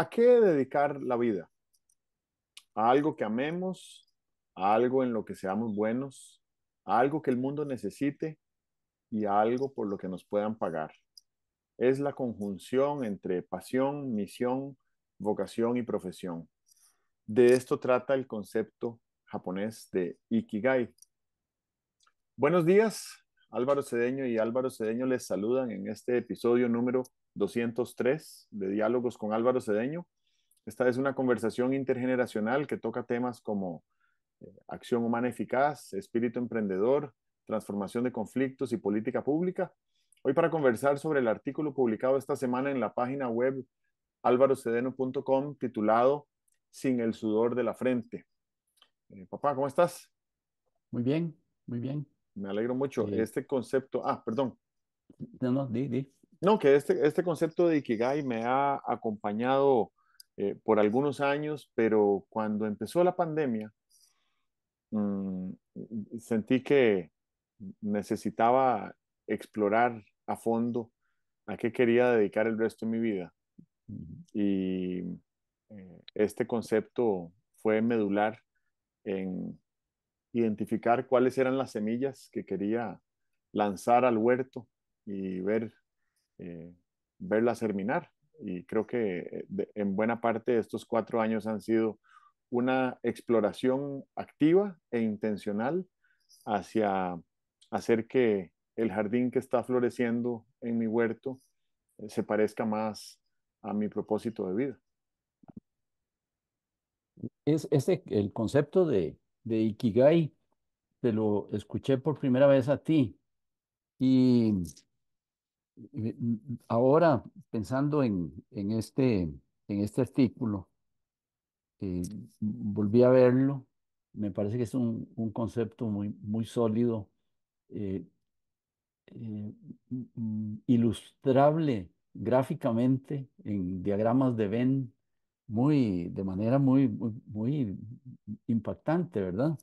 ¿A qué dedicar la vida? ¿A algo que amemos? ¿A algo en lo que seamos buenos? ¿A algo que el mundo necesite? ¿Y a algo por lo que nos puedan pagar? Es la conjunción entre pasión, misión, vocación y profesión. De esto trata el concepto japonés de Ikigai. Buenos días, Álvaro Cedeño y Álvaro Cedeño les saludan en este episodio número 203 de Diálogos con Álvaro Cedeño. Esta es una conversación intergeneracional que toca temas como eh, acción humana eficaz, espíritu emprendedor, transformación de conflictos y política pública. Hoy para conversar sobre el artículo publicado esta semana en la página web alvarocedeno.com titulado Sin el sudor de la frente. Eh, papá, ¿cómo estás? Muy bien, muy bien. Me alegro mucho. Eh, este concepto, ah, perdón. No, no, di, di. No, que este, este, concepto de Ikigai me ha acompañado eh, por algunos años, pero cuando empezó la pandemia, mm, sentí que necesitaba explorar a fondo a qué quería dedicar el resto de mi vida. Y eh, este concepto fue medular en identificar cuáles eran las semillas que quería lanzar al huerto y ver eh, verla terminar. Y creo que en buena parte de estos cuatro años han sido una exploración activa e intencional hacia hacer que el jardín que está floreciendo en mi huerto eh, se parezca más a mi propósito de vida. Es ese el concepto de, de Ikigai, te lo escuché por primera vez a ti y Mm, ahora pensando en, este, este, artículo, eh, volví a verlo, me parece que es un, concepto muy, sólido, eh, eh, mm, mm, ilustrable gráficamente en diagramas de Venn, muy, de manera muy, impactante, ¿verdad?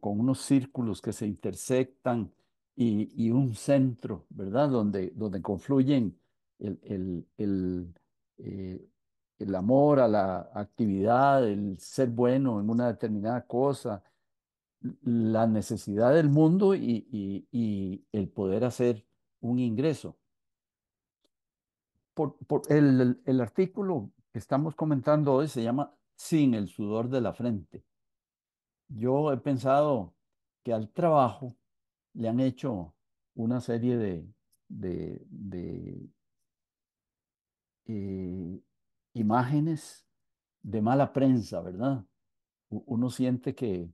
con unos círculos que se intersectan, y, un centro, ¿verdad? Donde, donde confluyen el, eh, el, amor a la actividad, el ser bueno en una determinada cosa, la necesidad del mundo y, el poder hacer un ingreso. Por, el, artículo que estamos comentando hoy se llama Sin el sudor de la frente. Yo he pensado que al trabajo le han hecho una serie de, de, eh, imágenes de mala prensa, ¿verdad? Uno siente que,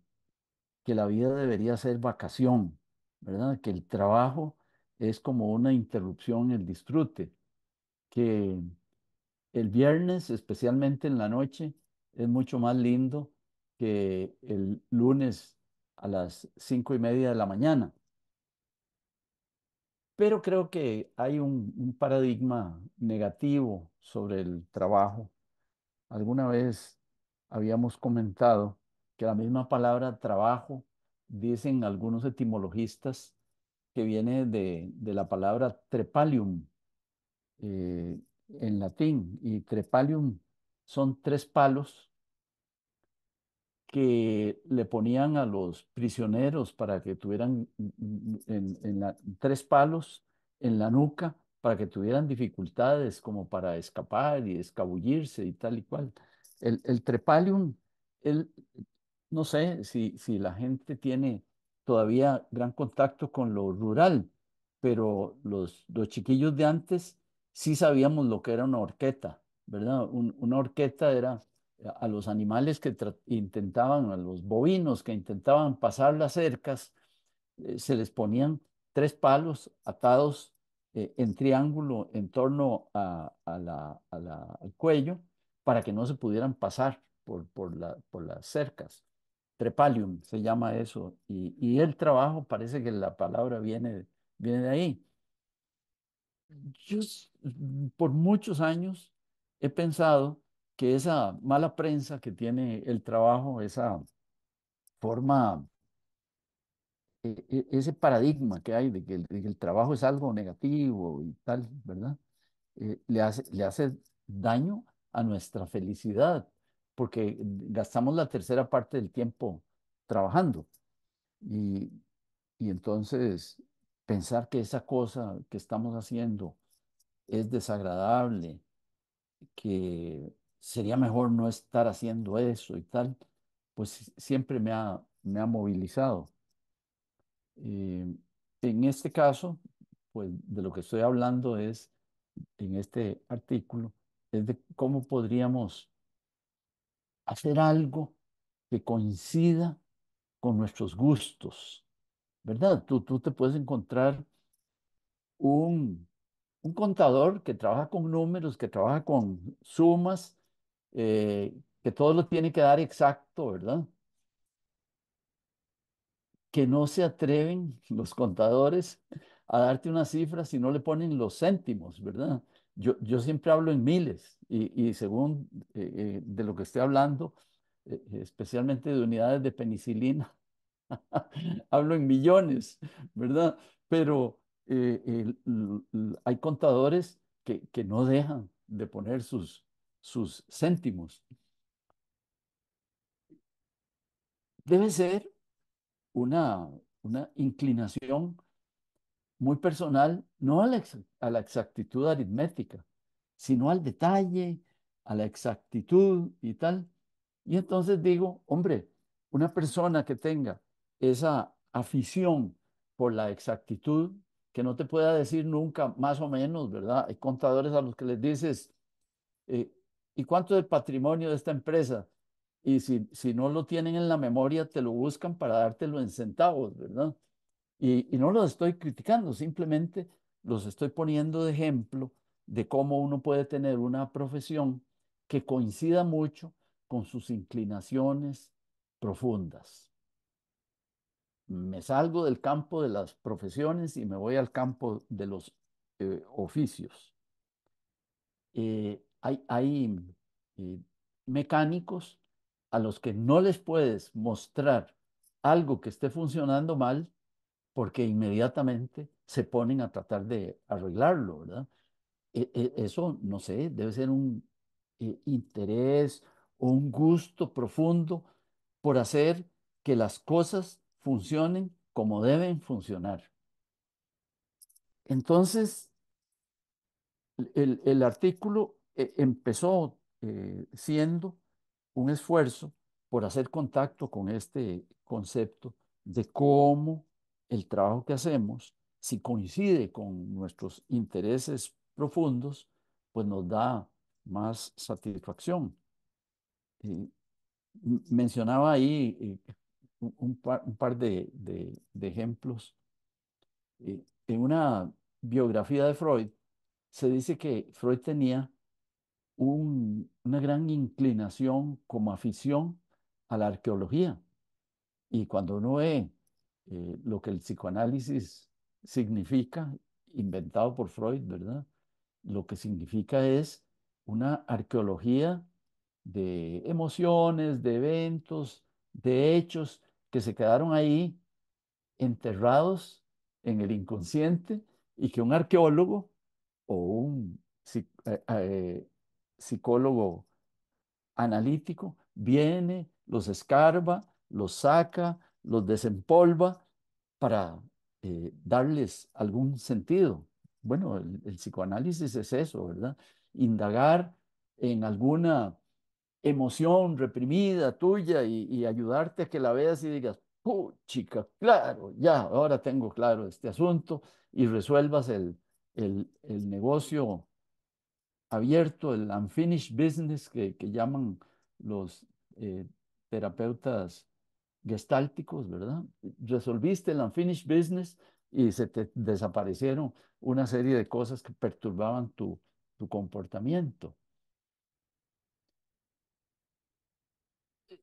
que la vida debería ser vacación, ¿verdad? Que el trabajo es como una interrupción, el disfrute, que el viernes, especialmente en la noche, es mucho más lindo que el lunes a las cinco y media de la mañana. Pero creo que hay un, paradigma negativo sobre el trabajo. Alguna vez habíamos comentado que la misma palabra trabajo, dicen algunos etimologistas, que viene de, la palabra trepalium eh, en latín. Y trepalium son tres palos que le ponían a los prisioneros para que tuvieran mm, mm, en, tres palos en la nuca para que tuvieran dificultades como para escapar y escabullirse y tal y cual. El, el trepalium, el, no sé si, si la gente tiene todavía gran contacto con lo rural, pero los, los chiquillos de antes sí sabíamos lo que era una horqueta, ¿verdad? una horqueta era a los animales que intentaban, a los bovinos que intentaban pasar las cercas, eh, se les ponían tres palos atados eh, en triángulo en torno a, la, al cuello para que no se pudieran pasar por, por, la, las cercas. Trepalium se llama eso. Y, el trabajo parece que la palabra viene, viene de ahí. Yo por muchos años he pensado que esa mala prensa que tiene el trabajo, esa forma, e, e, ese paradigma que hay de que el, trabajo es algo negativo y tal, ¿verdad? Eh, le, hace, le hace daño a nuestra felicidad, porque gastamos la tercera parte del tiempo trabajando. y entonces pensar que esa cosa que estamos haciendo es desagradable, que sería mejor no estar haciendo eso y tal, pues siempre me ha, me ha movilizado. Eh, en este caso, pues de lo que estoy hablando es, en este artículo, es de cómo podríamos hacer algo que coincida con nuestros gustos, ¿verdad? Tú, tú te puedes encontrar un, un contador que trabaja con números, que trabaja con sumas, eh, que todo lo tiene que dar exacto, ¿verdad? Que no se atreven los contadores a darte una cifra si no le ponen los céntimos, ¿verdad? Yo, yo siempre hablo en miles y, según eh, eh, de lo que esté hablando, especialmente de unidades de penicilina, hablo en millones, ¿verdad? Pero hay contadores que, que no dejan de poner sus, sus céntimos. Debe ser una, una inclinación muy personal, no a la, a la exactitud aritmética, sino al detalle, a la exactitud y tal. Y entonces digo, hombre, una persona que tenga esa afición por la exactitud, que no te pueda decir nunca más o menos, ¿verdad? Hay contadores a los que les dices, eh, ¿y cuánto es patrimonio de esta empresa? Y si, no lo tienen en la memoria, te lo buscan para dártelo en centavos, ¿verdad? Y, no los estoy criticando, simplemente los estoy poniendo de ejemplo de cómo uno puede tener una profesión que coincida mucho con sus inclinaciones profundas. Me salgo del campo de las profesiones y me voy al campo de los eh, oficios. Eh, hay, eh, mecánicos a los que no les puedes mostrar algo que esté funcionando mal porque inmediatamente se ponen a tratar de arreglarlo, ¿verdad? E, e, eso, no sé, debe ser un eh, interés o un gusto profundo por hacer que las cosas funcionen como deben funcionar. Entonces, el, el artículo eh, empezó eh, siendo un esfuerzo por hacer contacto con este concepto de cómo el trabajo que hacemos, si coincide con nuestros intereses profundos, pues nos da más satisfacción. Eh, mencionaba ahí un par, de, de ejemplos. en una biografía de Freud se dice que Freud tenía una gran inclinación como afición a la arqueología. Y cuando uno ve eh, lo que el psicoanálisis significa, inventado por Freud, ¿verdad? Lo que significa es una arqueología de emociones, de eventos, de hechos que se quedaron ahí enterrados en el inconsciente y que un arqueólogo o un eh, eh, psicólogo analítico, viene, los escarba, los saca, los desempolva para eh, darles algún sentido. Bueno, el, psicoanálisis es eso, ¿verdad? Indagar en alguna emoción reprimida tuya y, ayudarte a que la veas y digas, chica, claro, ya, ahora tengo claro este asunto y resuelvas el, el, el negocio abierto, el unfinished business que, llaman los eh, terapeutas gestálticos, ¿verdad? Resolviste el unfinished business y se te desaparecieron una serie de cosas que perturbaban tu, tu comportamiento.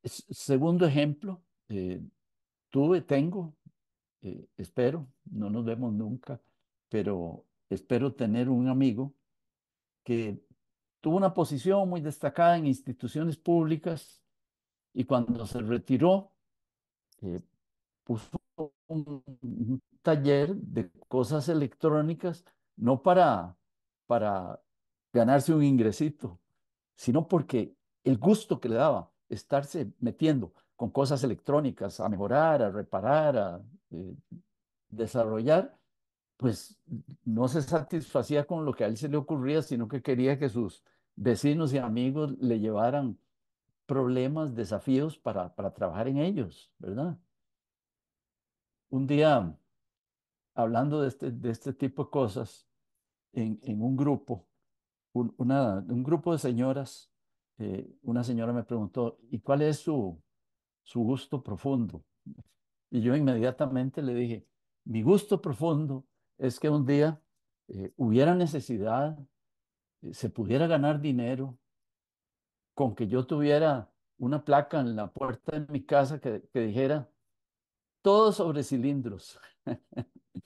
Segundo ejemplo, eh, tuve, tengo, eh, espero, no nos vemos nunca, pero espero tener un amigo que tuvo una posición muy destacada en instituciones públicas y cuando se retiró, eh, puso un, taller de cosas electrónicas, no para, para ganarse un ingresito, sino porque el gusto que le daba estarse metiendo con cosas electrónicas, a mejorar, a reparar, a eh, desarrollar, pues no se satisfacía con lo que a él se le ocurría, sino que quería que sus vecinos y amigos le llevaran problemas, desafíos para, para trabajar en ellos, ¿verdad? Un día, hablando de este, este tipo de cosas, en, un grupo, un, un grupo de señoras, eh, una señora me preguntó, ¿y cuál es su, su gusto profundo? Y yo inmediatamente le dije, mi gusto profundo es que un día eh, hubiera necesidad, eh, se pudiera ganar dinero con que yo tuviera una placa en la puerta de mi casa que, que dijera todo sobre cilindros.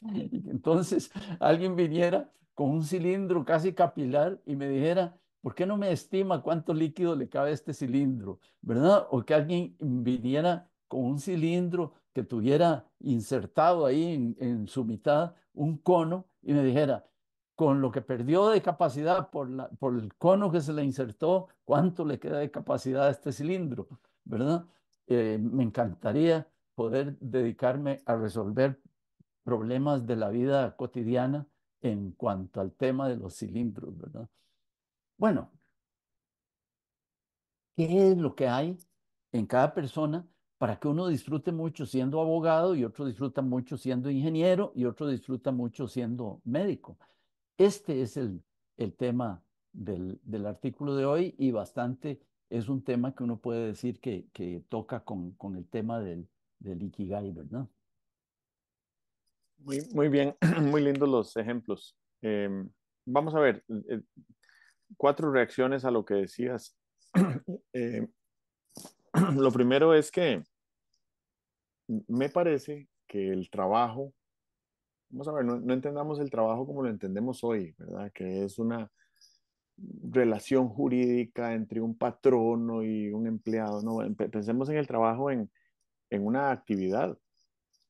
Entonces alguien viniera con un cilindro casi capilar y me dijera, ¿por qué no me estima cuánto líquido le cabe a este cilindro? ¿Verdad? O que alguien viniera con un cilindro que tuviera insertado ahí en, su mitad un cono y me dijera, con lo que perdió de capacidad por, el cono que se le insertó, ¿cuánto le queda de capacidad a este cilindro? ¿Verdad? Eh, me encantaría poder dedicarme a resolver problemas de la vida cotidiana en cuanto al tema de los cilindros, ¿verdad? Bueno, ¿qué es lo que hay en cada persona para que uno disfrute mucho siendo abogado y otro disfruta mucho siendo ingeniero y otro disfruta mucho siendo médico. Este es el, tema del, artículo de hoy y bastante es un tema que uno puede decir que, toca con, con el tema del, del Ikigai, ¿verdad? Muy, muy bien, muy lindos los ejemplos. Em, vamos a ver, eh, cuatro reacciones a lo que decías. Em, lo primero es que me parece que el trabajo, vamos a ver, no, entendamos el trabajo como lo entendemos hoy, ¿verdad? Que es una relación jurídica entre un patrono y un empleado. No, pensemos en el trabajo en, una actividad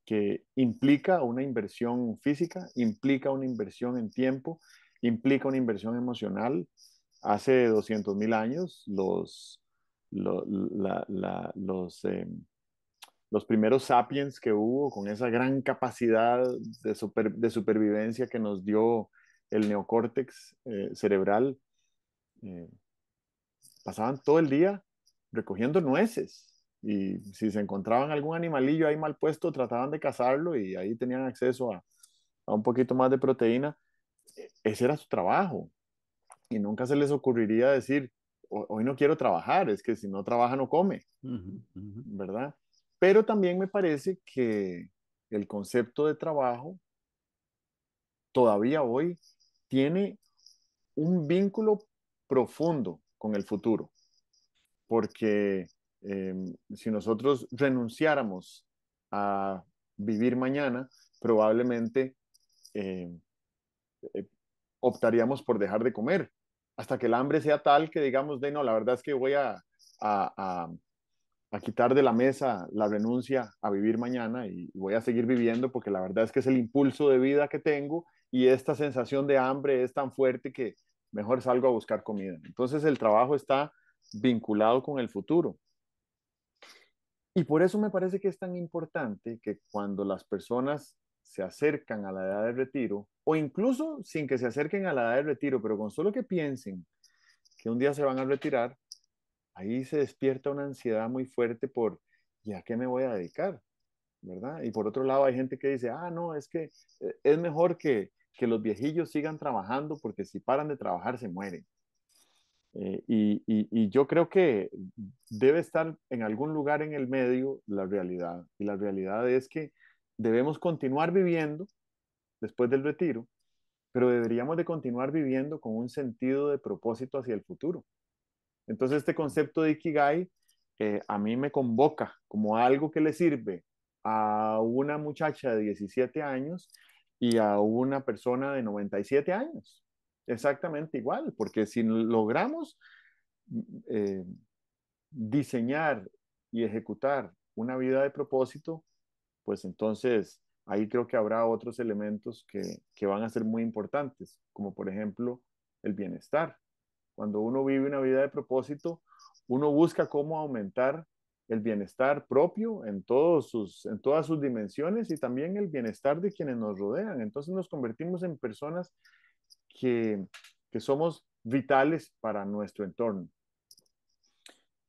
que implica una inversión física, implica una inversión en tiempo, implica una inversión emocional. Hace 200.000 años los, los, em, los primeros sapiens que hubo, con esa gran capacidad de, de supervivencia que nos dio el neocórtex eh, cerebral, eh, pasaban todo el día recogiendo nueces. Y si se encontraban algún animalillo ahí mal puesto, trataban de cazarlo y ahí tenían acceso a, un poquito más de proteína. E, ese era su trabajo. Y nunca se les ocurriría decir, hoy no quiero trabajar, es que si no trabaja no come, ¿verdad? Pero también me parece que el concepto de trabajo todavía hoy tiene un vínculo profundo con el futuro, porque em, si nosotros renunciáramos a vivir mañana, probablemente em, eh, optaríamos por dejar de comer hasta que el hambre sea tal que digamos, de no, la verdad es que voy a a quitar de la mesa la renuncia a vivir mañana y, voy a seguir viviendo porque la verdad es que es el impulso de vida que tengo y esta sensación de hambre es tan fuerte que mejor salgo a buscar comida. Entonces el trabajo está vinculado con el futuro. Y por eso me parece que es tan importante que cuando las personas se acercan a la edad de retiro, o incluso sin que se acerquen a la edad de retiro, pero con solo que piensen que un día se van a retirar, ahí se despierta una ansiedad muy fuerte por, ¿y a qué me voy a dedicar? ¿Verdad? Y por otro lado hay gente que dice, ah, no, es que eh, es mejor que, que los viejillos sigan trabajando porque si paran de trabajar se mueren. Eh, y, yo creo que debe estar en algún lugar en el medio la realidad. Y la realidad es que debemos continuar viviendo después del retiro, pero deberíamos de continuar viviendo con un sentido de propósito hacia el futuro. Entonces este concepto de Ikigai eh, a mí me convoca como algo que le sirve a una muchacha de 17 años y a una persona de 97 años. Exactamente igual, porque si logramos mm, eh, diseñar y ejecutar una vida de propósito, pues entonces ahí creo que habrá otros elementos que van a ser muy importantes, como por ejemplo el bienestar, cuando uno vive una vida de propósito, uno busca cómo aumentar el bienestar propio en, todos sus, en todas sus dimensiones y también el bienestar de quienes nos rodean. Entonces nos convertimos en personas que, somos vitales para nuestro entorno.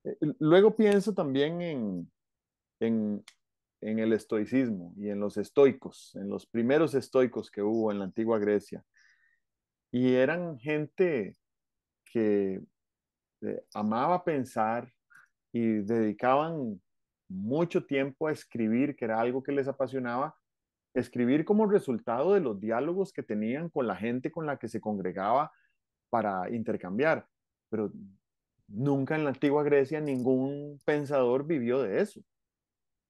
Eh, luego pienso también en, en el estoicismo y en los estoicos, en los primeros estoicos que hubo en la antigua Grecia. Y eran gente que eh, amaba pensar y dedicaban mucho tiempo a escribir, que era algo que les apasionaba, escribir como resultado de los diálogos que tenían con la gente con la que se congregaba para intercambiar. Pero nunca en la antigua Grecia ningún pensador vivió de eso.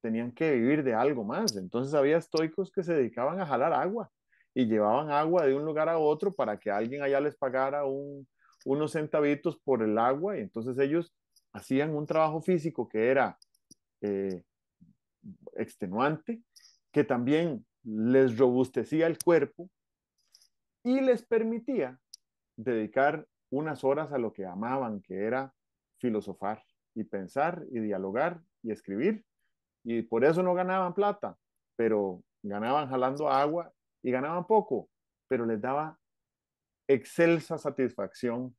Tenían que vivir de algo más. Entonces había estoicos que se dedicaban a jalar agua y llevaban agua de un lugar a otro para que alguien allá les pagara un, unos centavitos por el agua y entonces ellos hacían un trabajo físico que era eh, extenuante, que también les robustecía el cuerpo y les permitía dedicar unas horas a lo que amaban, que era filosofar y pensar y dialogar y escribir. Y por eso no ganaban plata, pero ganaban jalando agua y ganaban poco, pero les daba excelsa satisfacción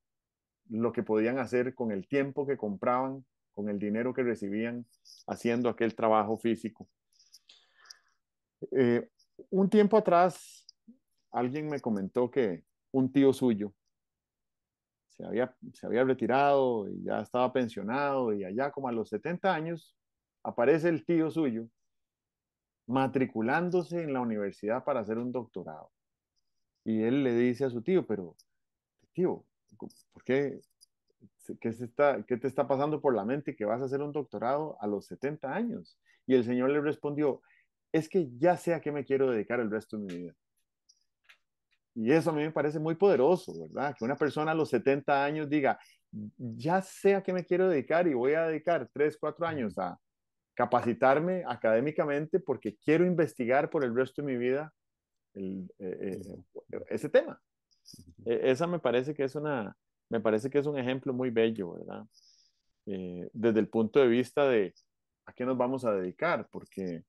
lo que podían hacer con el tiempo que compraban, con el dinero que recibían haciendo aquel trabajo físico. Eh, un tiempo atrás, alguien me comentó que un tío suyo se había, se había retirado y ya estaba pensionado y allá como a los 70 años aparece el tío suyo matriculándose en la universidad para hacer un doctorado. Y él le dice a su tío, pero, tío, ¿por qué? ¿Qué, está, ¿Qué te está pasando por la mente que vas a hacer un doctorado a los 70 años? Y el señor le respondió, es que ya sé a qué me quiero dedicar el resto de mi vida. Y eso a mí me parece muy poderoso, ¿verdad? Que una persona a los 70 años diga, ya sé a qué me quiero dedicar y voy a dedicar 3, 4 años a capacitarme académicamente porque quiero investigar por el resto de mi vida eh, eh, ese tema. E, esa me parece que es una, me parece que es un ejemplo muy bello, ¿verdad? Eh, desde el punto de vista de a qué nos vamos a dedicar, porque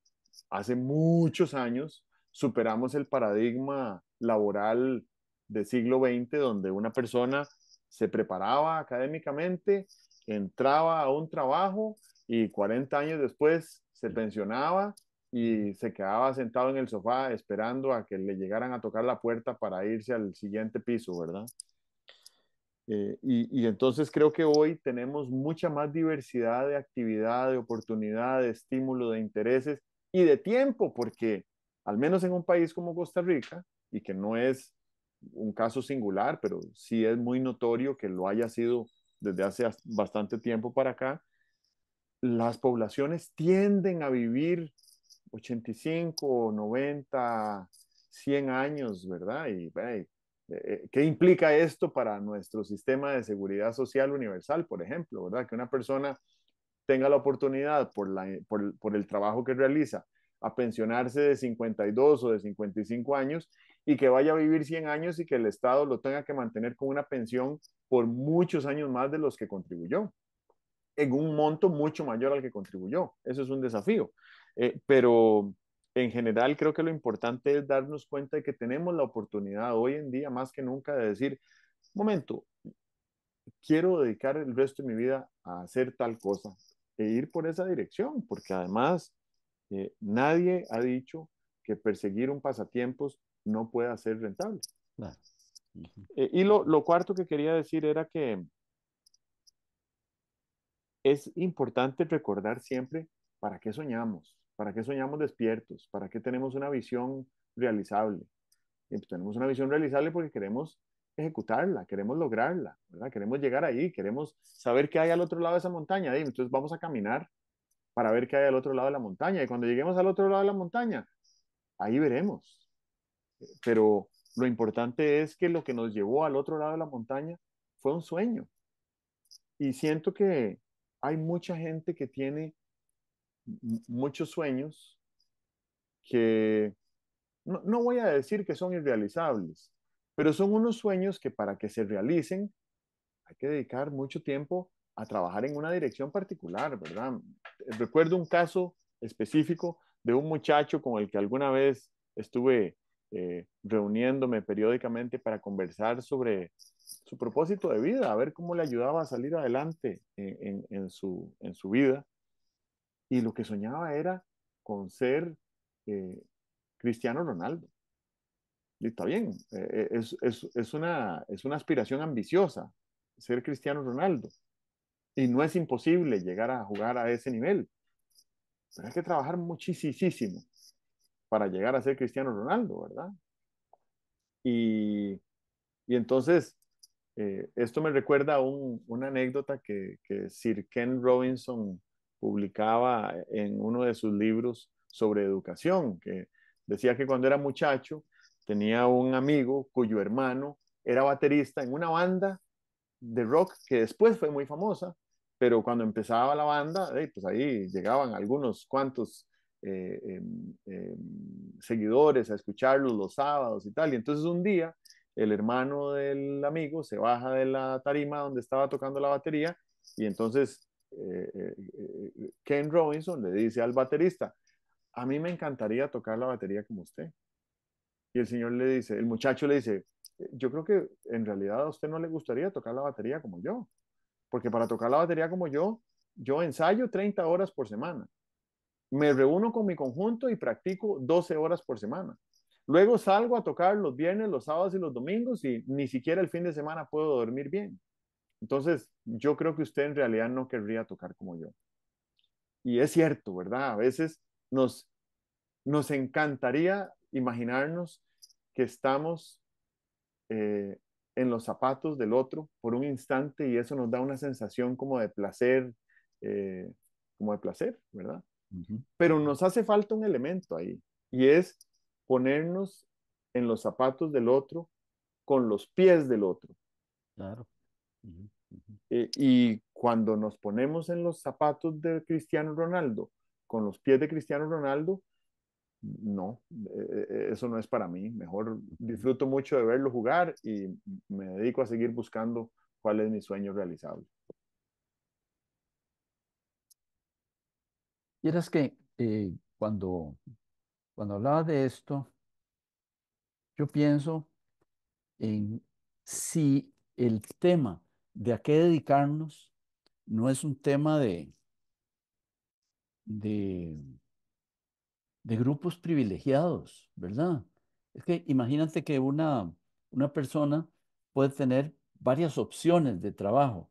hace muchos años superamos el paradigma laboral del siglo XX, donde una persona se preparaba académicamente, entraba a un trabajo y 40 años después se pensionaba y se quedaba sentado en el sofá esperando a que le llegaran a tocar la puerta para irse al siguiente piso, ¿verdad? Eh, y, entonces creo que hoy tenemos mucha más diversidad de actividad, de oportunidad, de estímulo, de intereses y de tiempo, porque al menos en un país como Costa Rica, y que no es un caso singular, pero sí es muy notorio que lo haya sido desde hace bastante tiempo para acá, las poblaciones tienden a vivir 85, 90, 100 años, ¿verdad? Y eh, eh, ¿Qué implica esto para nuestro sistema de seguridad social universal, por ejemplo? ¿verdad? Que una persona tenga la oportunidad por, la, por, por, el trabajo que realiza a pensionarse de 52 o de 55 años y que vaya a vivir 100 años y que el Estado lo tenga que mantener con una pensión por muchos años más de los que contribuyó, en un monto mucho mayor al que contribuyó. Eso es un desafío. Eh, pero en general creo que lo importante es darnos cuenta de que tenemos la oportunidad hoy en día más que nunca de decir, momento, quiero dedicar el resto de mi vida a hacer tal cosa e ir por esa dirección, porque además eh, nadie ha dicho que perseguir un pasatiempos no pueda ser rentable. Eh, y lo cuarto que quería decir era que es importante recordar siempre para qué soñamos. ¿Para qué soñamos despiertos? ¿Para qué tenemos una visión realizable? Pues, tenemos una visión realizable porque queremos ejecutarla, queremos lograrla, Queremos llegar ahí, queremos saber qué hay al otro lado de esa montaña. Y entonces vamos a caminar para ver qué hay al otro lado de la montaña. Y cuando lleguemos al otro lado de la montaña, ahí veremos. Pero lo importante es que lo que nos llevó al otro lado de la montaña fue un sueño. Y siento que hay mucha gente que tiene muchos sueños que no, voy a decir que son irrealizables, pero son unos sueños que para que se realicen hay que dedicar mucho tiempo a trabajar en una dirección particular, ¿verdad? Recuerdo un caso específico de un muchacho con el que alguna vez estuve eh, reuniéndome periódicamente para conversar sobre su propósito de vida, a ver cómo le ayudaba a salir adelante su, en su vida y lo que soñaba era con ser eh, Cristiano Ronaldo. Y está bien, eh, es, una, es una aspiración ambiciosa ser Cristiano Ronaldo. Y no es imposible llegar a jugar a ese nivel. Pero hay que trabajar muchísimo para llegar a ser Cristiano Ronaldo, ¿verdad? Y, entonces, eh, esto me recuerda a una anécdota que, que Sir Ken Robinson publicaba en uno de sus libros sobre educación, que decía que cuando era muchacho tenía un amigo cuyo hermano era baterista en una banda de rock que después fue muy famosa, pero cuando empezaba la banda, eh, pues ahí llegaban algunos cuantos eh, em, em, seguidores a escucharlos los sábados y tal. Y entonces un día el hermano del amigo se baja de la tarima donde estaba tocando la batería y entonces eh, eh, eh, Ken Robinson le dice al baterista, a mí me encantaría tocar la batería como usted. Y el señor le dice, el muchacho le dice, yo creo que en realidad a usted no le gustaría tocar la batería como yo, porque para tocar la batería como yo, yo ensayo 30 horas por semana. Me reúno con mi conjunto y practico 12 horas por semana. Luego salgo a tocar los viernes, los sábados y los domingos y ni siquiera el fin de semana puedo dormir bien. Entonces, yo creo que usted en realidad no querría tocar como yo. Y es cierto, ¿verdad? A veces nos, nos encantaría imaginarnos que estamos eh, en los zapatos del otro por un instante y eso nos da una sensación como de placer, eh, como de placer, ¿verdad? Pero nos hace falta un elemento ahí y es ponernos en los zapatos del otro con los pies del otro. Claro. Eh, y cuando nos ponemos en los zapatos de Cristiano Ronaldo, con los pies de Cristiano Ronaldo, no, eh, eh, eso no es para mí. Mejor disfruto mucho de verlo jugar y me dedico a seguir buscando cuál es mi sueño realizable. Y es que cuando, cuando hablaba de esto, yo pienso en si el tema de a qué dedicarnos no es un tema de, de, de grupos privilegiados, ¿verdad? Es que imagínate que una, una persona puede tener varias opciones de trabajo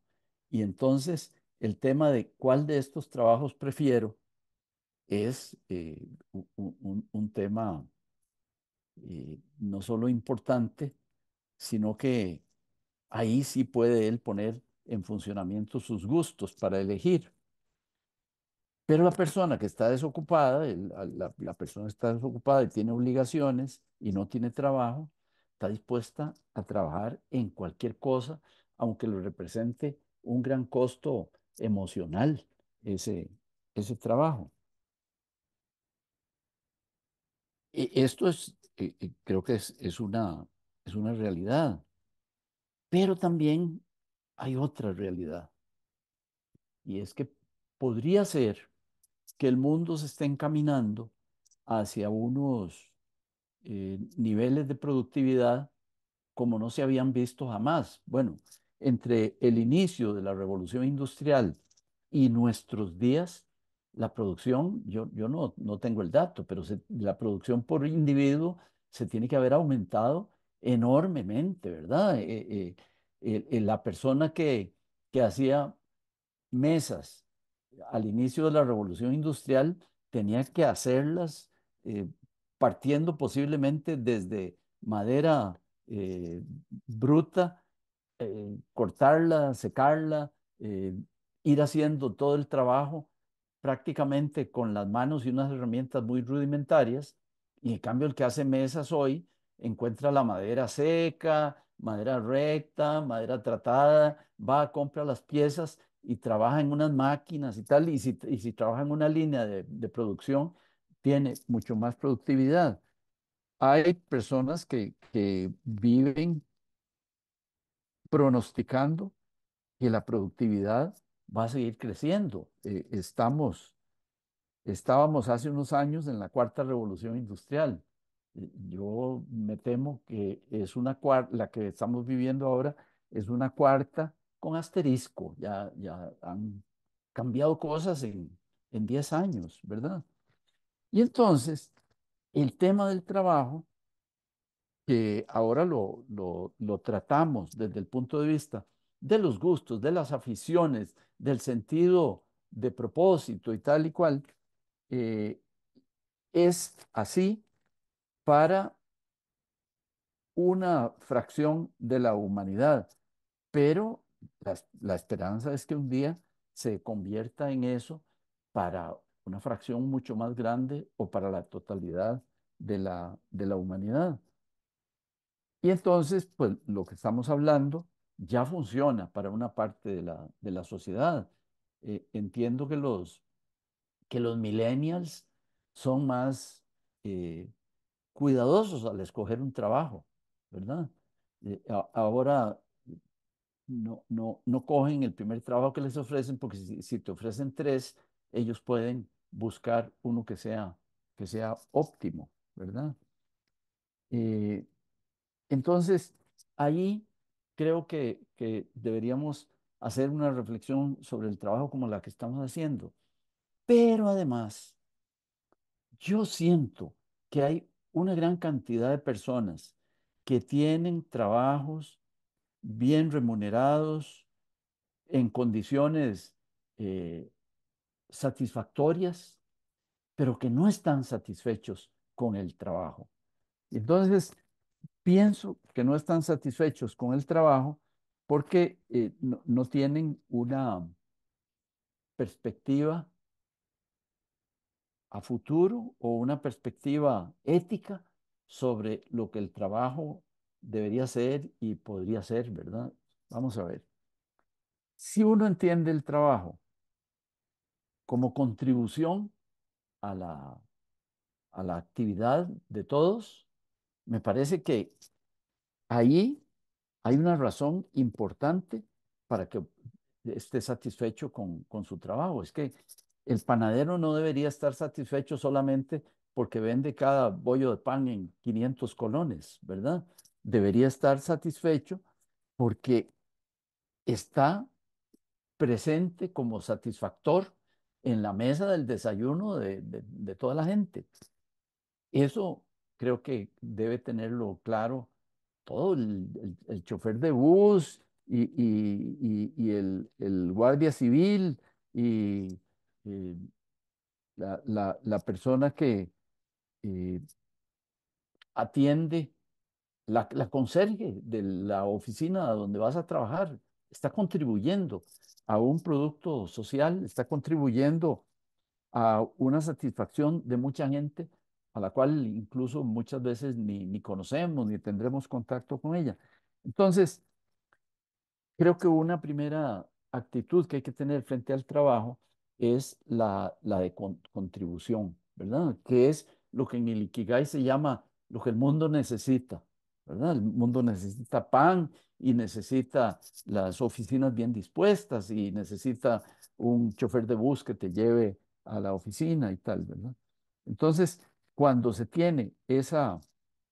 y entonces el tema de cuál de estos trabajos prefiero es eh, un, tema eh, no solo importante, sino que, ahí sí puede él poner en funcionamiento sus gustos para elegir. Pero la persona que está desocupada, la, persona que está desocupada y tiene obligaciones y no tiene trabajo, está dispuesta a trabajar en cualquier cosa, aunque lo represente un gran costo emocional ese, ese trabajo. E, esto es, e, e, creo que es, una, es una realidad. Pero también hay otra realidad. Y es que podría ser que el mundo se esté encaminando hacia unos eh, niveles de productividad como no se habían visto jamás. Bueno, entre el inicio de la revolución industrial y nuestros días, la producción, yo, no, tengo el dato, pero la producción por individuo se tiene que haber aumentado enormemente, ¿verdad? Eh, eh, la persona que hacía mesas al inicio de la revolución industrial tenía que hacerlas eh, partiendo posiblemente desde madera bruta, cortarla, secarla, ir haciendo todo el trabajo prácticamente con las manos y unas herramientas muy rudimentarias, y en cambio el que hace mesas hoy encuentra la madera seca, madera recta, madera tratada, va, a compra las piezas y trabaja en unas máquinas y tal, y si, y si trabaja en una línea de, producción, tiene mucho más productividad. Hay personas que, que viven pronosticando que la productividad va a seguir creciendo. Eh, estamos, estábamos hace unos años en la cuarta revolución industrial eh, yo me temo que es una cuarta, la que estamos viviendo ahora es una cuarta con asterisco. Ya, ya han cambiado cosas en, en 10 años, ¿verdad? Y entonces, el tema del trabajo, que ahora lo, tratamos desde el punto de vista de los gustos, de las aficiones, del sentido de propósito y tal y cual, eh, es así para una fracción de la humanidad, pero la, esperanza es que un día se convierta en eso para una fracción mucho más grande o para la totalidad de la, de la humanidad. Y entonces, pues lo que estamos hablando ya funciona para una parte de la, de la sociedad. Eh, entiendo que los, que los millennials son más eh, cuidadosos al escoger un trabajo, ¿verdad? Eh, ahora no, no, no cogen el primer trabajo que les ofrecen porque si, te ofrecen tres, ellos pueden buscar uno que sea, que sea óptimo, ¿verdad? Eh, entonces, ahí creo que, que deberíamos hacer una reflexión sobre el trabajo como la que estamos haciendo. Pero además, yo siento que hay una gran cantidad de personas que tienen trabajos bien remunerados, en condiciones eh, satisfactorias, pero que no están satisfechos con el trabajo. Entonces, pienso que no están satisfechos con el trabajo porque eh, no, tienen una perspectiva a futuro o una perspectiva ética sobre lo que el trabajo debería ser y podría ser, ¿verdad? Vamos a ver. Si uno entiende el trabajo como contribución a la, a la actividad de todos, me parece que ahí hay una razón importante para que esté satisfecho con, con su trabajo. Es que el panadero no debería estar satisfecho solamente porque vende cada bollo de pan en 500 colones, ¿verdad? Debería estar satisfecho porque está presente como satisfactor en la mesa del desayuno de, toda la gente. Eso creo que debe tenerlo claro todo el, chofer de bus y, el, el guardia civil y eh, la, persona que eh, atiende, la, la conserje de la oficina donde vas a trabajar, está contribuyendo a un producto social, está contribuyendo a una satisfacción de mucha gente a la cual incluso muchas veces ni, ni conocemos ni tendremos contacto con ella. Entonces, creo que una primera actitud que hay que tener frente al trabajo es la, de contribución, ¿verdad? Que es lo que en el Ikigai se llama lo que el mundo necesita, ¿verdad? El mundo necesita pan y necesita las oficinas bien dispuestas y necesita un chofer de bus que te lleve a la oficina y tal, ¿verdad? Entonces, cuando se tiene esa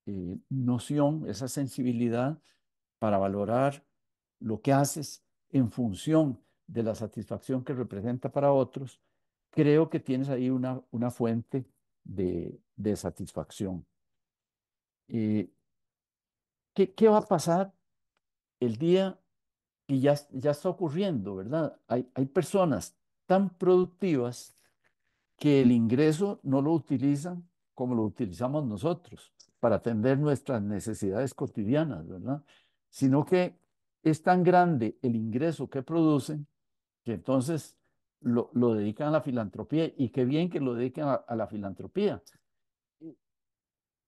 eh, noción, esa sensibilidad para valorar lo que haces en función de la satisfacción que representa para otros, creo que tienes ahí una, una fuente de, satisfacción. Eh, ¿qué, va a pasar el día que ya, ya está ocurriendo, verdad? Hay, hay personas tan productivas que el ingreso no lo utilizan como lo utilizamos nosotros para atender nuestras necesidades cotidianas, ¿verdad? Sino que es tan grande el ingreso que producen que entonces lo, dedican a la filantropía y qué bien que lo dediquen a, la filantropía,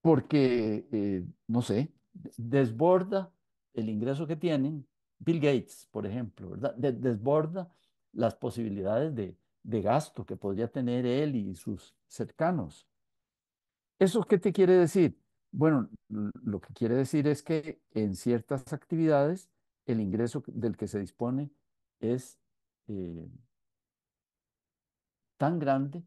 porque, eh, no sé, desborda el ingreso que tienen Bill Gates, por ejemplo, ¿verdad? desborda las posibilidades de, de gasto que podría tener él y sus cercanos. ¿Eso qué te quiere decir? Bueno, lo que quiere decir es que en ciertas actividades el ingreso del que se dispone es eh, tan grande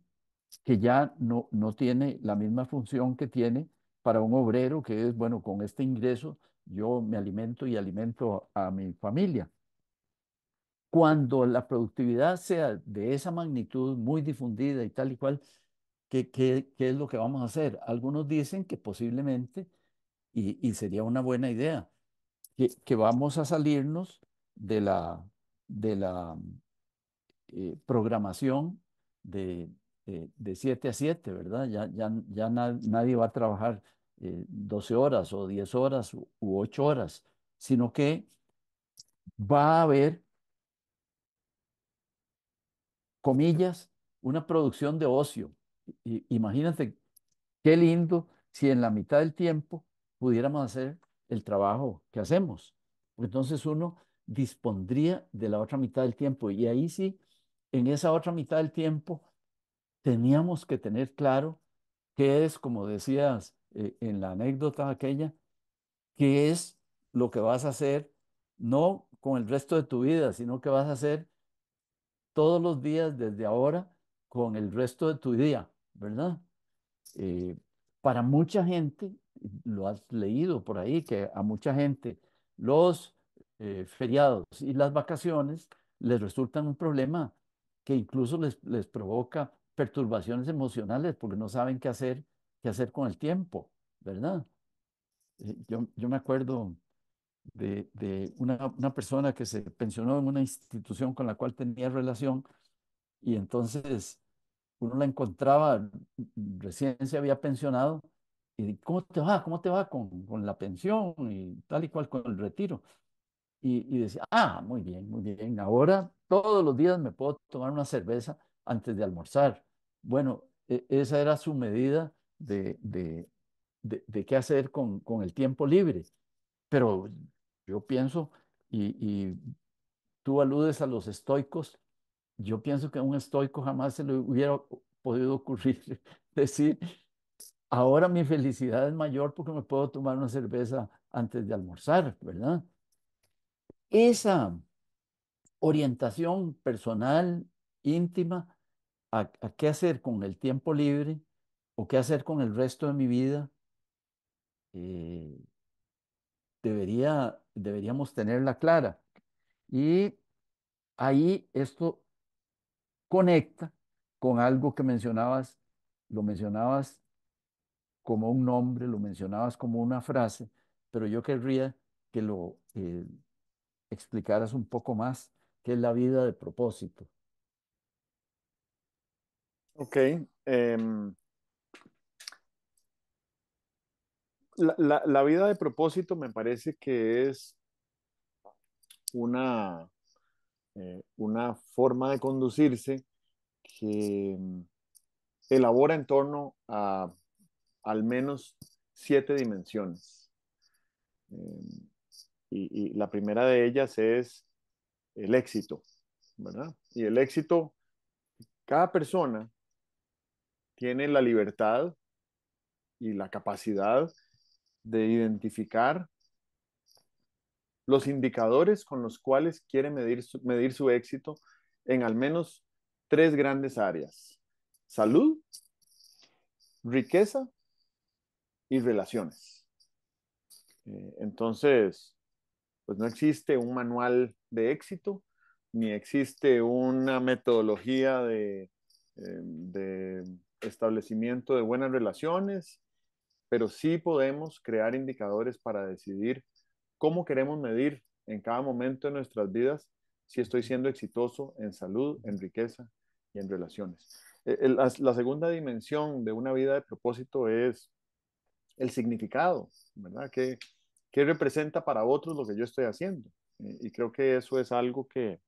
que ya no, no tiene la misma función que tiene para un obrero que es, bueno, con este ingreso yo me alimento y alimento a, mi familia. Cuando la productividad sea de esa magnitud, muy difundida y tal y cual, ¿qué, qué, qué es lo que vamos a hacer? Algunos dicen que posiblemente, y, y sería una buena idea, que, que vamos a salirnos de la, de la eh, programación de, de, 7 a 7, ¿verdad? Ya, ya, nadie va a trabajar 12 eh, horas o 10 horas u, 8 horas, sino que va a haber, comillas, una producción de ocio. imagínate qué lindo si en la mitad del tiempo pudiéramos hacer el trabajo que hacemos. Entonces uno dispondría de la otra mitad del tiempo y ahí sí en esa otra mitad del tiempo teníamos que tener claro qué es, como decías eh, en la anécdota aquella, qué es lo que vas a hacer, no con el resto de tu vida, sino que vas a hacer todos los días desde ahora con el resto de tu día, ¿verdad? Eh, para mucha gente, lo has leído por ahí, que a mucha gente los eh, feriados y las vacaciones les resultan un problema que incluso les, provoca perturbaciones emocionales porque no saben qué hacer, qué hacer con el tiempo, ¿verdad? Eh, yo, yo me acuerdo de, una, persona que se pensionó en una institución con la cual tenía relación y entonces uno la encontraba, recién se había pensionado, y ¿cómo te va? ¿Cómo te va con, con la pensión y tal y cual con el retiro? y, decía, ah, muy bien, muy bien, ahora todos los días me puedo tomar una cerveza antes de almorzar. Bueno, e, esa era su medida de, qué hacer con, el tiempo libre. Pero yo pienso, y, y, tú aludes a los estoicos, yo pienso que a un estoico jamás se le hubiera podido ocurrir decir, ahora mi felicidad es mayor porque me puedo tomar una cerveza antes de almorzar, ¿verdad? esa orientación personal, íntima, a, qué hacer con el tiempo libre o qué hacer con el resto de mi vida, eh, debería, deberíamos tenerla clara. Y ahí esto conecta con algo que mencionabas, lo mencionabas como un nombre, lo mencionabas como una frase, pero yo querría que lo eh, explicarás un poco más qué es la vida de propósito. Ok. Em, la, vida de propósito me parece que es una, eh, una forma de conducirse que em, elabora en torno a al menos siete dimensiones. Em, y, la primera de ellas es el éxito, ¿verdad? Y el éxito, cada persona tiene la libertad y la capacidad de identificar los indicadores con los cuales quiere medir medir su éxito en al menos tres grandes áreas. Salud, riqueza y relaciones. Eh, entonces, pues no existe un manual de éxito, ni existe una metodología eh, de, establecimiento de buenas relaciones, pero sí podemos crear indicadores para decidir cómo queremos medir en cada momento de nuestras vidas si estoy siendo exitoso en salud, en riqueza y en relaciones. Eh, la, segunda dimensión de una vida de propósito es el significado, ¿verdad? qué representa para otros lo que yo estoy haciendo. Y creo que eso es algo que,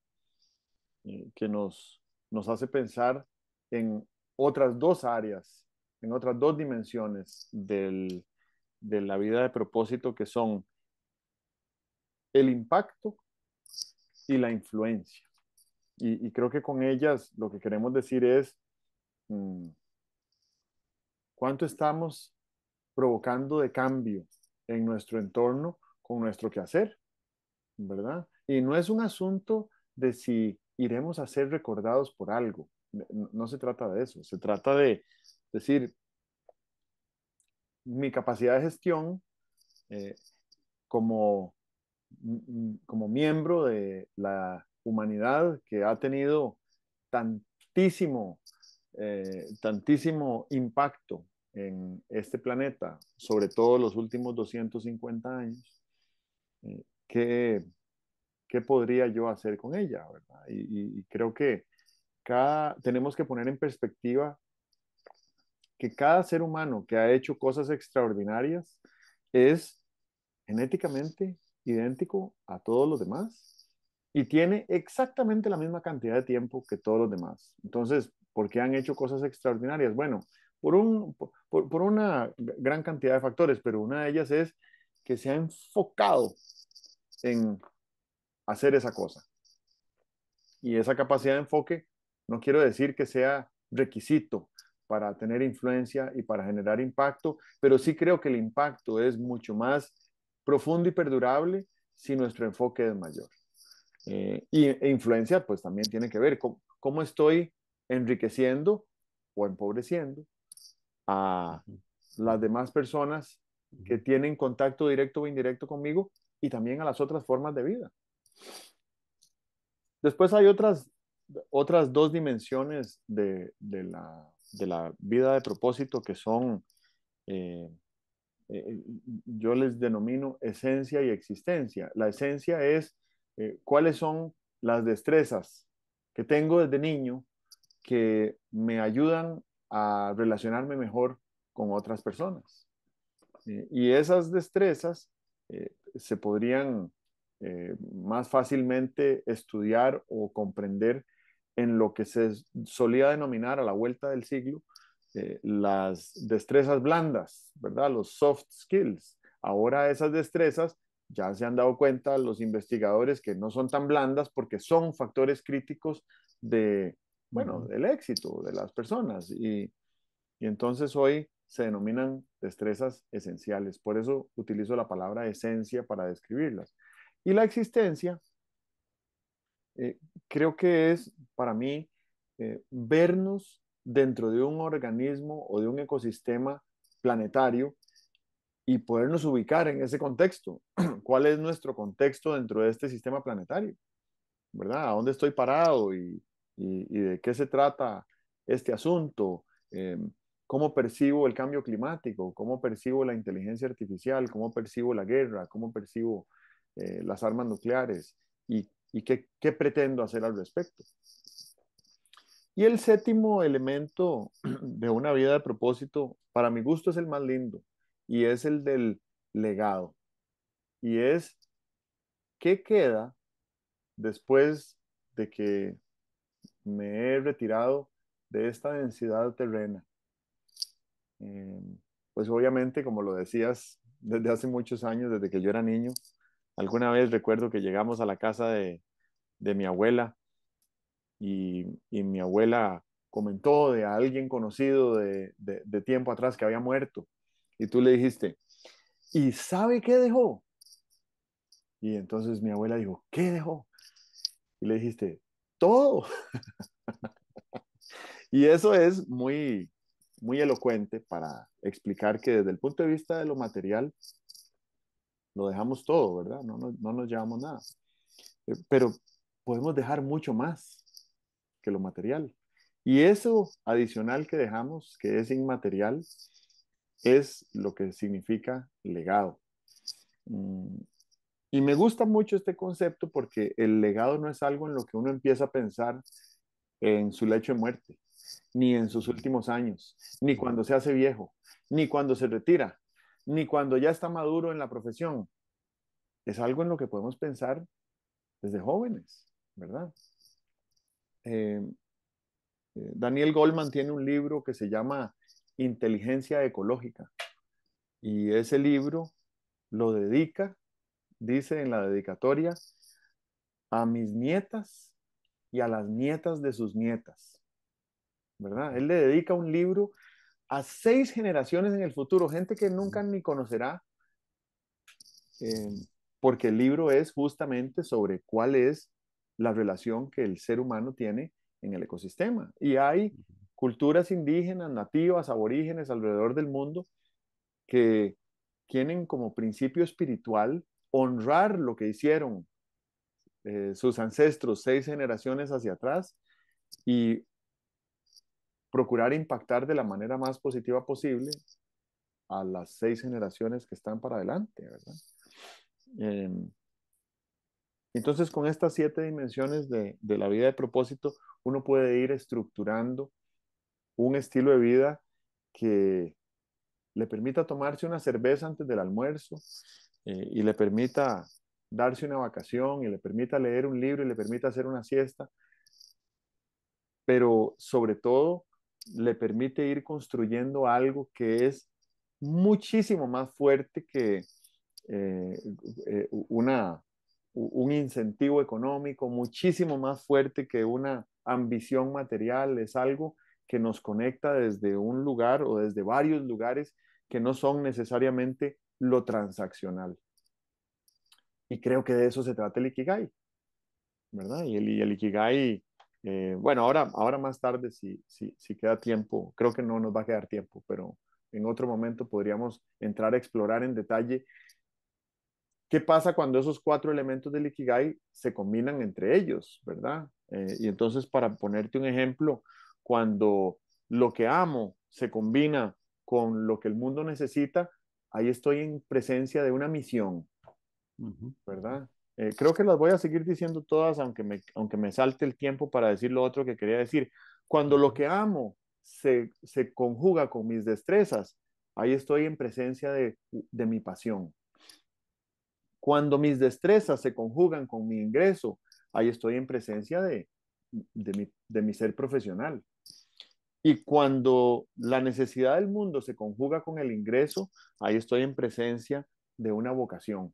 eh, que nos, nos hace pensar en otras dos áreas, en otras dos dimensiones de la vida de propósito que son el impacto y la influencia. Y, y creo que con ellas lo que queremos decir es mm, cuánto estamos provocando de cambio en nuestro entorno con nuestro quehacer, ¿verdad? Y no es un asunto de si iremos a ser recordados por algo, no, se trata de eso, se trata de decir, mi capacidad de gestión eh, como, como miembro de la humanidad que ha tenido tantísimo, eh, tantísimo impacto en este planeta, sobre todo los últimos 250 años, eh, ¿qué, ¿qué, podría yo hacer con ella? Y, creo que cada, tenemos que poner en perspectiva que cada ser humano que ha hecho cosas extraordinarias es genéticamente idéntico a todos los demás y tiene exactamente la misma cantidad de tiempo que todos los demás. Entonces, ¿por qué han hecho cosas extraordinarias? Bueno, por, un, por, por una gran cantidad de factores, pero una de ellas es que se ha enfocado en hacer esa cosa. Y esa capacidad de enfoque no quiero decir que sea requisito para tener influencia y para generar impacto, pero sí creo que el impacto es mucho más profundo y perdurable si nuestro enfoque es mayor. Eh, y, e influencia pues también tiene que ver con cómo estoy enriqueciendo o empobreciendo a las demás personas que tienen contacto directo o indirecto conmigo y también a las otras formas de vida. Después hay otras, otras dos dimensiones de, la, vida de propósito que son, eh, eh, eh, yo les denomino esencia y existencia. La esencia es cuáles son las destrezas que tengo desde niño que me ayudan a relacionarme mejor con otras personas. y esas destrezas eh, se podrían eh, más fácilmente estudiar o comprender en lo que se solía denominar a la vuelta del siglo eh, las destrezas blandas, ¿verdad? Los soft skills. Ahora esas destrezas ya se han dado cuenta los investigadores que no son tan blandas porque son factores críticos de bueno, del éxito de las personas. Y, entonces hoy se denominan destrezas esenciales. Por eso utilizo la palabra esencia para describirlas. Y la existencia, eh, creo que es para mí eh, vernos dentro de un organismo o de un ecosistema planetario y podernos ubicar en ese contexto. ¿Cuál es nuestro contexto dentro de este sistema planetario? ¿Verdad? ¿A dónde estoy parado? Y, y, de qué se trata este asunto, eh, cómo percibo el cambio climático, cómo percibo la inteligencia artificial, cómo percibo la guerra, cómo percibo eh, las armas nucleares y, qué, qué, pretendo hacer al respecto. Y el séptimo elemento de una vida de propósito, para mi gusto es el más lindo, y es el del legado. Y es, ¿qué queda después de que me he retirado de esta densidad terrena. Em, pues obviamente, como lo decías, desde hace muchos años, desde que yo era niño, alguna vez recuerdo que llegamos a la casa de, mi abuela y, mi abuela comentó de alguien conocido de, de tiempo atrás que había muerto y tú le dijiste, ¿y sabe qué dejó? Y entonces mi abuela dijo, ¿qué dejó? Y le dijiste, todo. y eso es muy, muy elocuente para explicar que desde el punto de vista de lo material, lo dejamos todo, ¿verdad? No, no, no nos llevamos nada. Eh, pero podemos dejar mucho más que lo material. Y eso adicional que dejamos, que es inmaterial, es lo que significa legado. Mm, y me gusta mucho este concepto porque el legado no es algo en lo que uno empieza a pensar en su lecho de muerte, ni en sus últimos años, ni cuando se hace viejo, ni cuando se retira, ni cuando ya está maduro en la profesión. Es algo en lo que podemos pensar desde jóvenes, ¿verdad? Eh, eh, Daniel Goldman tiene un libro que se llama Inteligencia Ecológica y ese libro lo dedica dice en la dedicatoria, a mis nietas y a las nietas de sus nietas. ¿Verdad? Él le dedica un libro a seis generaciones en el futuro, gente que nunca ni conocerá, eh, porque el libro es justamente sobre cuál es la relación que el ser humano tiene en el ecosistema. Y hay culturas indígenas, nativas, aborígenes alrededor del mundo que tienen como principio espiritual honrar lo que hicieron eh, sus ancestros seis generaciones hacia atrás y procurar impactar de la manera más positiva posible a las seis generaciones que están para adelante, em, entonces, con estas siete dimensiones de, de, la vida de propósito, uno puede ir estructurando un estilo de vida que le permita tomarse una cerveza antes del almuerzo, eh, y le permita darse una vacación y le permita leer un libro y le permita hacer una siesta, pero sobre todo le permite ir construyendo algo que es muchísimo más fuerte que eh, eh, una, un incentivo económico, muchísimo más fuerte que una ambición material, es algo que nos conecta desde un lugar o desde varios lugares que no son necesariamente lo transaccional. Y creo que de eso se trata el Ikigai, ¿verdad? Y el, Ikigai, eh, bueno, ahora, ahora más tarde, si, si, si queda tiempo, creo que no nos va a quedar tiempo, pero en otro momento podríamos entrar a explorar en detalle ¿qué pasa cuando esos cuatro elementos del Ikigai se combinan entre ellos, verdad? Eh, y entonces, para ponerte un ejemplo, cuando lo que amo se combina con lo que el mundo necesita, ahí estoy en presencia de una misión, ¿verdad? Eh, creo que las voy a seguir diciendo todas, aunque me, aunque me salte el tiempo para decir lo otro que quería decir. Cuando lo que amo se, conjuga con mis destrezas, ahí estoy en presencia de, mi pasión. Cuando mis destrezas se conjugan con mi ingreso, ahí estoy en presencia de, mi, de mi ser profesional. Y cuando la necesidad del mundo se conjuga con el ingreso, ahí estoy en presencia de una vocación.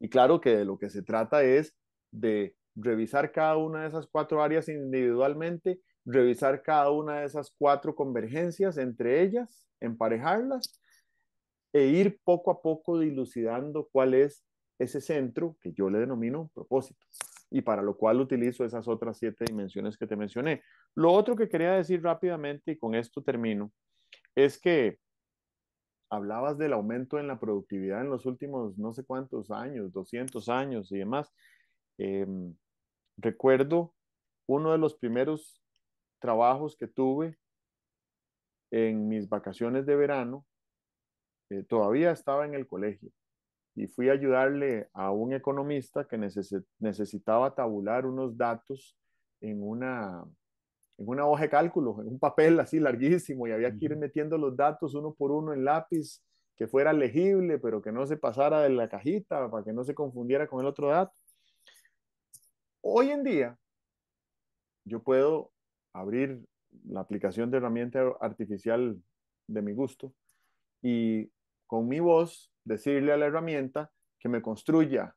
Y claro que de lo que se trata es de revisar cada una de esas cuatro áreas individualmente, revisar cada una de esas cuatro convergencias entre ellas, emparejarlas e ir poco a poco dilucidando cuál es ese centro que yo le denomino propósito y para lo cual utilizo esas otras siete dimensiones que te mencioné. Lo otro que quería decir rápidamente, y con esto termino, es que hablabas del aumento en la productividad en los últimos no sé cuántos años, 200 años y demás. Em, recuerdo uno de los primeros trabajos que tuve en mis vacaciones de verano, eh, todavía estaba en el colegio y fui a ayudarle a un economista que necesitaba tabular unos datos en una, en una hoja de cálculo, en un papel así larguísimo, y había que ir metiendo los datos uno por uno en lápiz, que fuera legible, pero que no se pasara de la cajita, para que no se confundiera con el otro dato. Hoy en día, yo puedo abrir la aplicación de herramienta artificial de mi gusto y con mi voz, decirle a la herramienta que me construya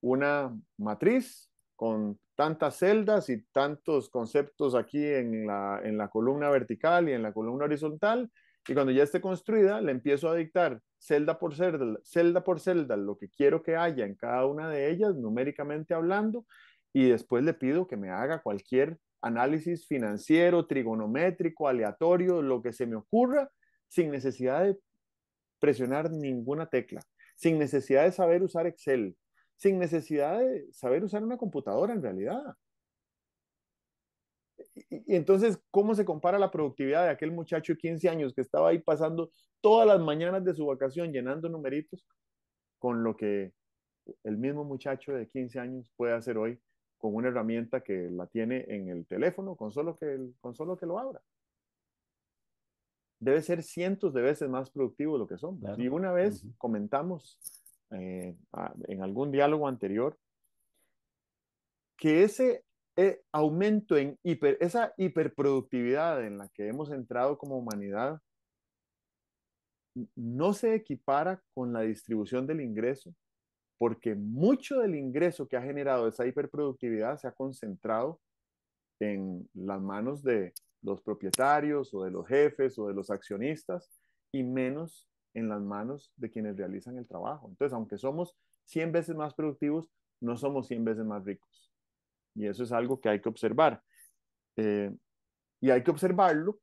una matriz con tantas celdas y tantos conceptos aquí en la, columna vertical y en la columna horizontal. Y cuando ya esté construida, le empiezo a dictar celda por celda, celda por celda, lo que quiero que haya en cada una de ellas, numéricamente hablando, y después le pido que me haga cualquier análisis financiero, trigonométrico, aleatorio, lo que se me ocurra, sin necesidad de presionar ninguna tecla, sin necesidad de saber usar Excel, sin necesidad de saber usar una computadora en realidad. Y, entonces, ¿cómo se compara la productividad de aquel muchacho de 15 años que estaba ahí pasando todas las mañanas de su vacación llenando numeritos con lo que el mismo muchacho de 15 años puede hacer hoy con una herramienta que la tiene en el teléfono con solo que, con solo que lo abra? debe ser cientos de veces más productivo de lo que son. Y una vez comentamos eh, en algún diálogo anterior que ese eh, aumento en hiper, esa hiperproductividad en la que hemos entrado como humanidad no se equipara con la distribución del ingreso, porque mucho del ingreso que ha generado esa hiperproductividad se ha concentrado en las manos de los propietarios o de los jefes o de los accionistas y menos en las manos de quienes realizan el trabajo. Entonces, aunque somos 100 veces más productivos, no somos 100 veces más ricos. Y eso es algo que hay que observar. Eh, y hay que observarlo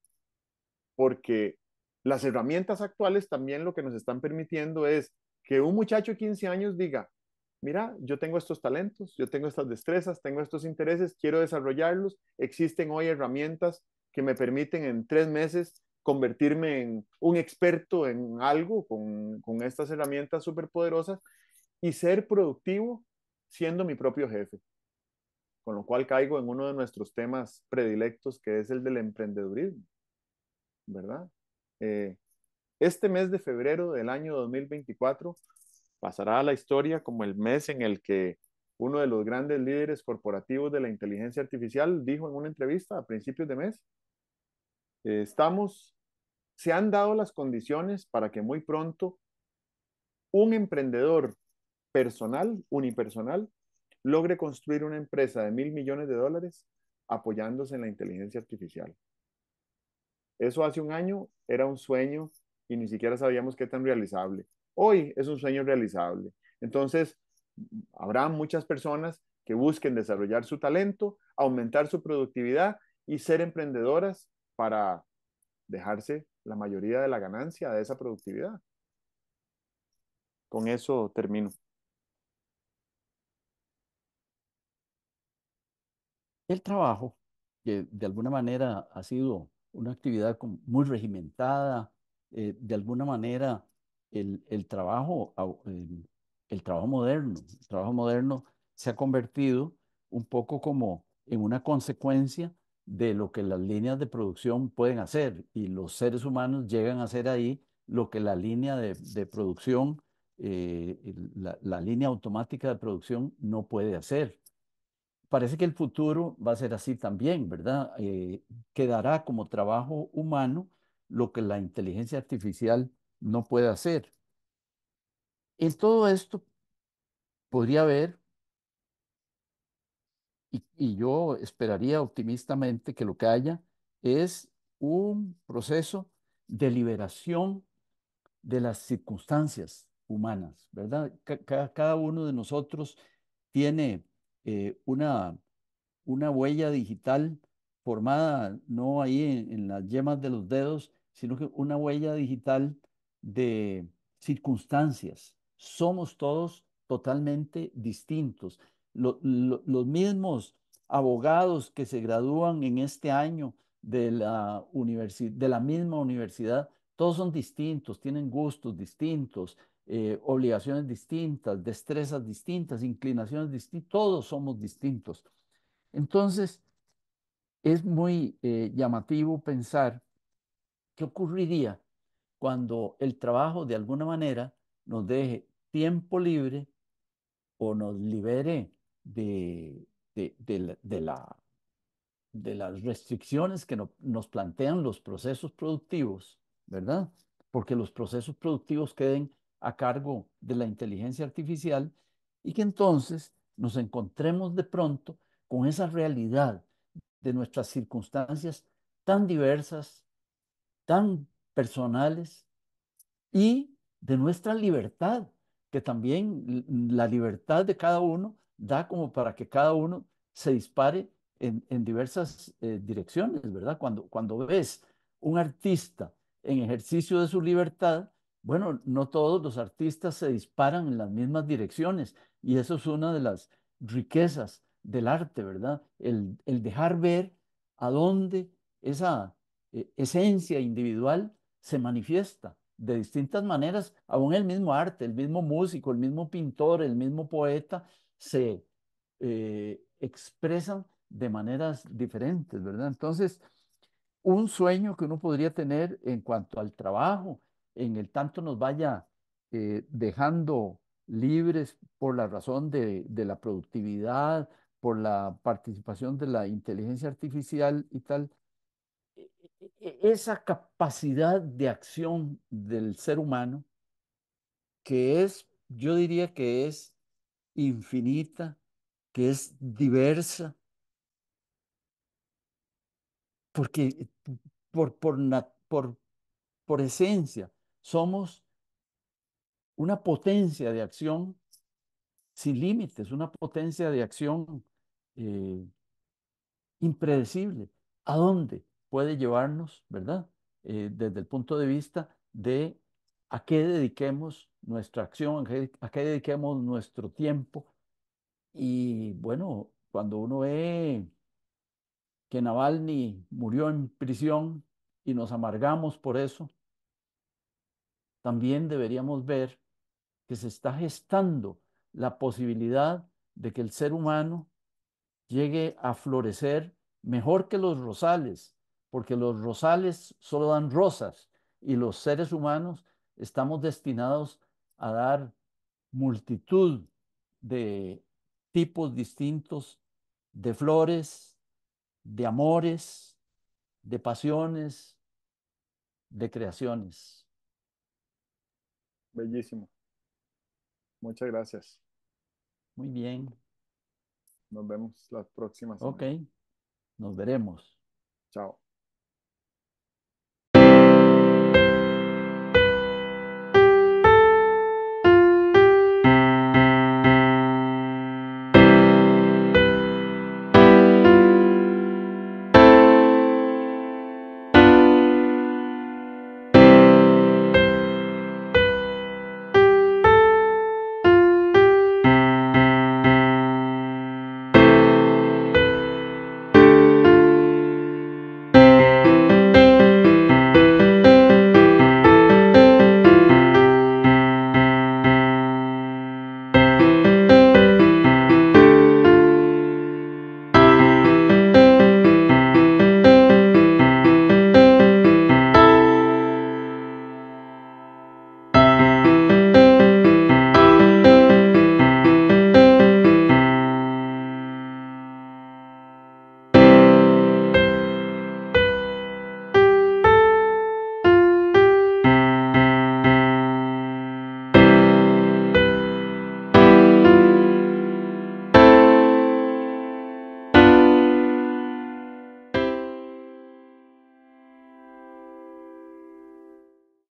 porque las herramientas actuales también lo que nos están permitiendo es que un muchacho de 15 años diga, mira, yo tengo estos talentos, yo tengo estas destrezas, tengo estos intereses, quiero desarrollarlos. Existen hoy herramientas que me permiten en tres meses convertirme en un experto en algo con, estas herramientas súper poderosas y ser productivo siendo mi propio jefe. Con lo cual caigo en uno de nuestros temas predilectos, que es el del emprendedurismo, ¿verdad? Eh, este mes de febrero del año 2024 pasará a la historia como el mes en el que uno de los grandes líderes corporativos de la inteligencia artificial, dijo en una entrevista a principios de mes, eh, estamos, se han dado las condiciones para que muy pronto un emprendedor personal, unipersonal, logre construir una empresa de mil millones de dólares apoyándose en la inteligencia artificial. Eso hace un año era un sueño y ni siquiera sabíamos qué tan realizable. Hoy es un sueño realizable. Entonces, habrá muchas personas que busquen desarrollar su talento, aumentar su productividad y ser emprendedoras para dejarse la mayoría de la ganancia de esa productividad. Con eso termino. El trabajo, que de alguna manera ha sido una actividad muy regimentada, eh, de alguna manera el, trabajo el trabajo moderno. trabajo moderno se ha convertido un poco como en una consecuencia de lo que las líneas de producción pueden hacer y los seres humanos llegan a hacer ahí lo que la línea de, producción, eh, la, línea automática de producción no puede hacer. Parece que el futuro va a ser así también, ¿verdad? Eh, quedará como trabajo humano lo que la inteligencia artificial no puede hacer. En todo esto podría haber, y, yo esperaría optimistamente que lo que haya es un proceso de liberación de las circunstancias humanas, ¿verdad? Cada, uno de nosotros tiene eh, una, huella digital formada no ahí en, las yemas de los dedos, sino que una huella digital de circunstancias somos todos totalmente distintos. los mismos abogados que se gradúan en este año de la, de la misma universidad, todos son distintos, tienen gustos distintos, eh, obligaciones distintas, destrezas distintas, inclinaciones distintas, todos somos distintos. Entonces, es muy eh, llamativo pensar qué ocurriría cuando el trabajo de alguna manera nos deje tiempo libre o nos libere de, de, de las restricciones que nos plantean los procesos productivos, ¿verdad? Porque los procesos productivos queden a cargo de la inteligencia artificial y que entonces nos encontremos de pronto con esa realidad de nuestras circunstancias tan diversas, tan personales y de nuestra libertad, que también la libertad de cada uno da como para que cada uno se dispare en, diversas eh, direcciones, ¿verdad? Cuando, cuando ves un artista en ejercicio de su libertad, bueno, no todos los artistas se disparan en las mismas direcciones y eso es una de las riquezas del arte, ¿verdad? El, dejar ver a dónde esa eh, esencia individual se manifiesta de distintas maneras, aún el mismo arte, el mismo músico, el mismo pintor, el mismo poeta, se eh, expresan de maneras diferentes, ¿verdad? Entonces, un sueño que uno podría tener en cuanto al trabajo, en el tanto nos vaya eh, dejando libres por la razón de la productividad, por la participación de la inteligencia artificial y tal, e-, e-, esa capacidad de acción del ser humano, que es, yo diría que es infinita, que es diversa, porque por, por, esencia somos una potencia de acción sin límites, una potencia de acción eh, impredecible. ¿A dónde? puede llevarnos, ¿verdad? Eh, desde el punto de vista de a qué dediquemos nuestra acción, a a qué dediquemos nuestro tiempo. Y bueno, cuando uno ve que Navalny murió en prisión y nos amargamos por eso, también deberíamos ver que se está gestando la posibilidad de que el ser humano llegue a florecer mejor que los rosales, porque los rosales solo dan rosas y los seres humanos estamos destinados a dar multitud de tipos distintos de flores, de amores, de pasiones, de creaciones. Bellísimo. Muchas gracias. Muy bien. Nos vemos las próximas. Ok. Nos veremos. Chao.